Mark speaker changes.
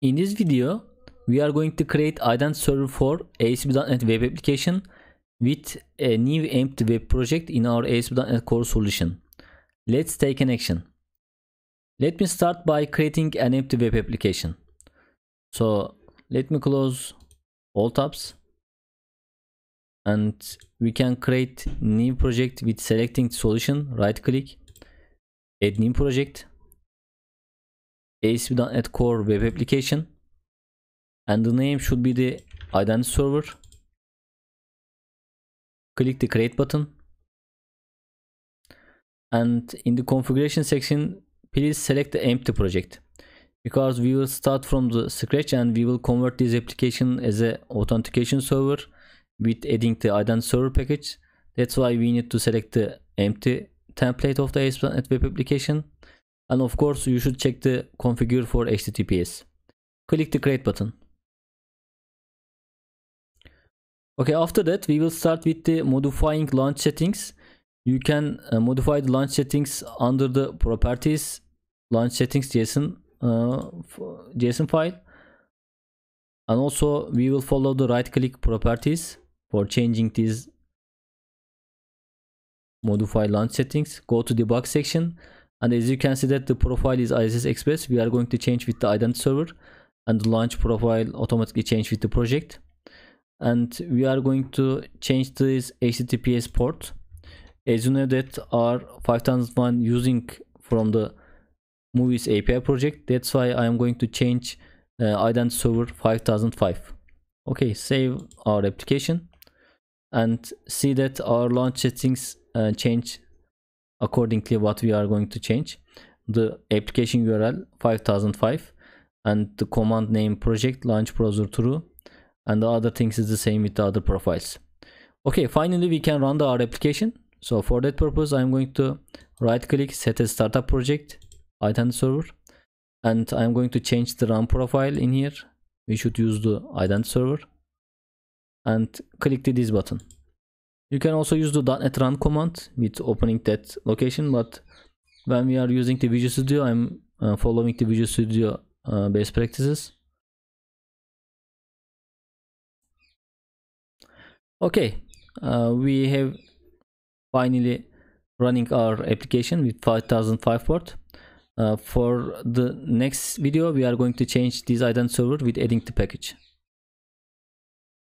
Speaker 1: In this video, we are going to create Identity server for ASP.NET web application with a new empty web project in our ASP.NET Core solution. Let's take an action. Let me start by creating an empty web application. So let me close all tabs and we can create new project with selecting solution right click add new project ASP.NET Core Web Application and the name should be the identity server.
Speaker 2: Click the create button
Speaker 1: and in the configuration section please select the empty project because we will start from the scratch and we will convert this application as a authentication server with adding the identity server package that's why we need to select the empty template of the ASP.NET web application and of course, you should check the configure for HTTPS. Click the create button. Okay, after that, we will start with the modifying launch settings. You can uh, modify the launch settings under the properties launch settings JSON uh, JSON file. And also, we will follow the right click properties for changing these modify launch settings. Go to the box section and as you can see that the profile is ISS Express we are going to change with the identity server and the launch profile automatically change with the project and we are going to change this HTTPS port as you know that our 5001 using from the movies API project that's why I am going to change uh, identity server 5005 okay save our application and see that our launch settings uh, change accordingly what we are going to change the application url 5005 and the command name project launch browser true and the other things is the same with the other profiles okay finally we can run the our application so for that purpose i'm going to right click set as startup project item server and i'm going to change the run profile in here we should use the ident server and click to this button you can also use the .NET run command with opening that location, but when we are using the Visual Studio, I'm uh, following the Visual Studio
Speaker 2: uh, best practices.
Speaker 1: Okay, uh, we have finally running our application with 5005 port. Uh, for the next video, we are going to change this ident server with adding the package.